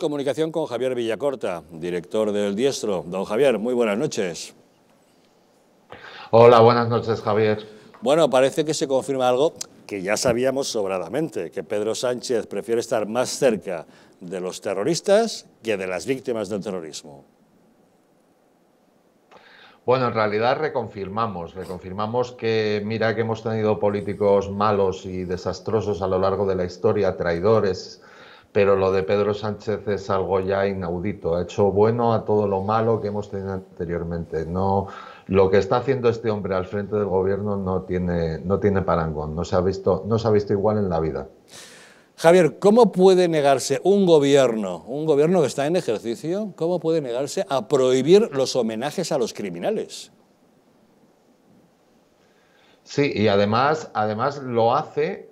Comunicación con Javier Villacorta, director del Diestro. Don Javier, muy buenas noches. Hola, buenas noches, Javier. Bueno, parece que se confirma algo que ya sabíamos sobradamente, que Pedro Sánchez prefiere estar más cerca de los terroristas que de las víctimas del terrorismo. Bueno, en realidad reconfirmamos, reconfirmamos que mira que hemos tenido políticos malos y desastrosos a lo largo de la historia, traidores, pero lo de Pedro Sánchez es algo ya inaudito. Ha hecho bueno a todo lo malo que hemos tenido anteriormente. No, lo que está haciendo este hombre al frente del gobierno no tiene, no tiene parangón. No se ha visto, no se ha visto igual en la vida. Javier, ¿cómo puede negarse un gobierno, un gobierno que está en ejercicio, cómo puede negarse a prohibir los homenajes a los criminales? Sí, y además, además lo hace,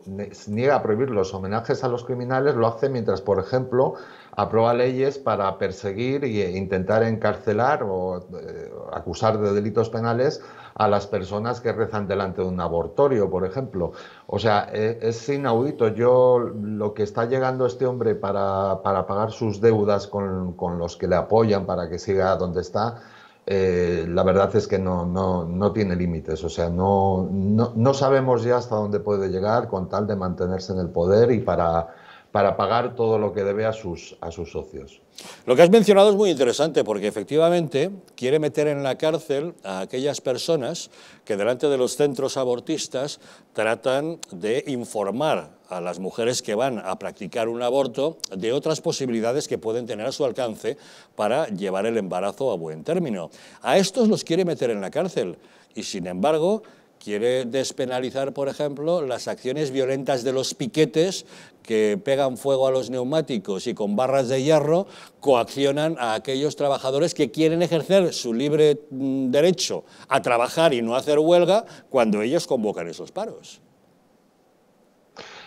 niega a prohibir los homenajes a los criminales, lo hace mientras, por ejemplo, aprueba leyes para perseguir e intentar encarcelar o eh, acusar de delitos penales a las personas que rezan delante de un abortorio, por ejemplo. O sea, e, es, inaudito. Yo lo que está llegando este hombre para, pagar sus deudas con, con los que le apoyan para que siga donde está, eh, la verdad es que no, no, no tiene límites, o sea, no, no, no sabemos ya hasta dónde puede llegar con tal de mantenerse en el poder y para para pagar todo lo que debe a sus, a sus socios. Lo que has mencionado es muy interesante porque efectivamente quiere meter en la cárcel a aquellas personas que delante de los centros abortistas tratan de informar a las mujeres que van a practicar un aborto de otras posibilidades que pueden tener a su alcance para llevar el embarazo a buen término. A estos los quiere meter en la cárcel y sin embargo Quiere despenalizar, por ejemplo, las acciones violentas de los piquetes que pegan fuego a los neumáticos y con barras de hierro coaccionan a aquellos trabajadores que quieren ejercer su libre mm, derecho a trabajar y no hacer huelga cuando ellos convocan esos paros.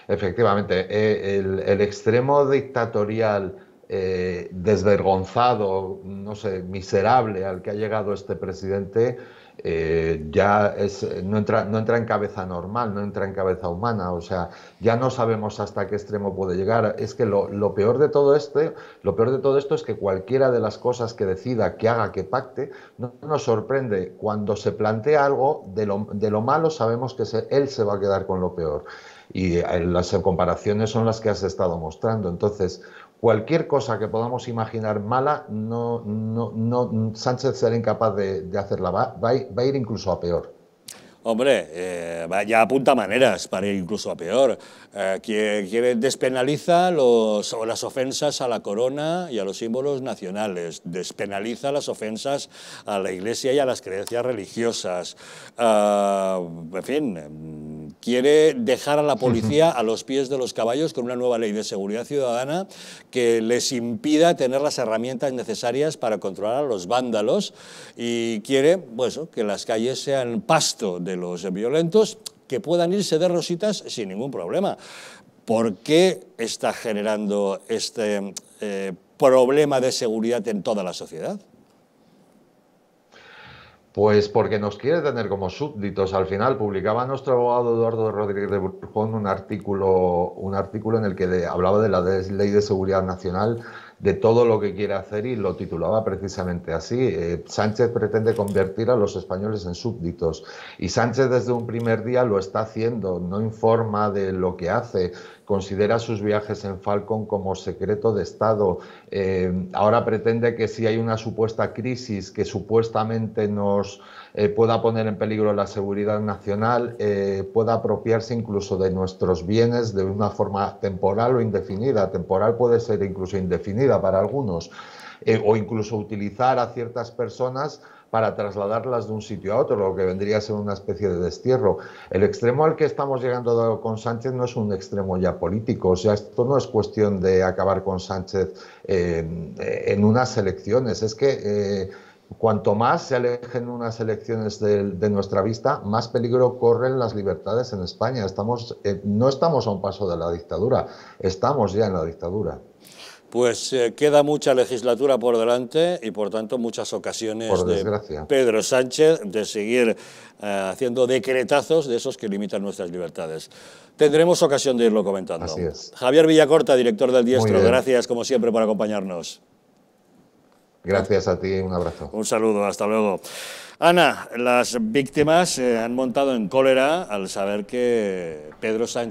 Efectivamente, eh, el, extremo dictatorial eh, desvergonzado, no sé, miserable al que ha llegado este presidente, eh, ya no, entra, no entra en cabeza normal, no entra en cabeza humana, o sea, ya no sabemos hasta qué extremo puede llegar. Es que lo, peor de todo este, lo peor de todo esto es que cualquiera de las cosas que decida, que haga, que pacte, no nos sorprende. Cuando se plantea algo, de lo, malo sabemos que él se va a quedar con lo peor. Y eh, las comparaciones son las que has estado mostrando. Entonces, cualquier cosa que podamos imaginar mala, no, no, no Sánchez será incapaz de, hacerla, va, va, a ir incluso a peor. Hombre, eh, ya apunta maneras para ir incluso a peor. Eh, que, despenaliza los, las ofensas a la corona y a los símbolos nacionales, despenaliza las ofensas a la iglesia y a las creencias religiosas. Eh, en fin quiere dejar a la policía a los pies de los caballos con una nueva ley de seguridad ciudadana que les impida tener las herramientas necesarias para controlar a los vándalos y quiere pues, que las calles sean pasto de los violentos que puedan irse de rositas sin ningún problema. ¿Por qué está generando este eh, problema de seguridad en toda la sociedad? Pues porque nos quiere tener como súbditos. Al final publicaba nuestro abogado Eduardo Rodríguez de Burjón un artículo, un artículo en el que hablaba de la ley de seguridad nacional de todo lo que quiere hacer y lo titulaba precisamente así. Eh, Sánchez pretende convertir a los españoles en súbditos y Sánchez desde un primer día lo está haciendo, no informa de lo que hace, considera sus viajes en Falcon como secreto de Estado. Eh, ahora pretende que si hay una supuesta crisis que supuestamente nos eh, pueda poner en peligro la seguridad nacional, pueda apropiarse incluso de nuestros bienes de una forma temporal o indefinida. Temporal puede ser incluso indefinida para algunos, eh, o incluso utilizar a ciertas personas para trasladarlas de un sitio a otro, lo que vendría a ser una especie de destierro. El extremo al que estamos llegando con Sánchez no es un extremo ya político, o sea, esto no es cuestión de acabar con Sánchez en unas elecciones, es que... Eh, cuanto más se alejen unas elecciones de, nuestra vista, más peligro corren las libertades en España. Estamos, eh, no estamos a un paso de la dictadura, estamos ya en la dictadura pues eh, queda mucha legislatura por delante y por tanto muchas ocasiones de Pedro Sánchez de seguir eh, haciendo decretazos de esos que limitan nuestras libertades. Tendremos ocasión de irlo comentando. Así es. Javier Villacorta, director del Diestro, gracias como siempre por acompañarnos. Gracias a ti, un abrazo. Un saludo, hasta luego. Ana, las víctimas eh, han montado en cólera al saber que Pedro Sánchez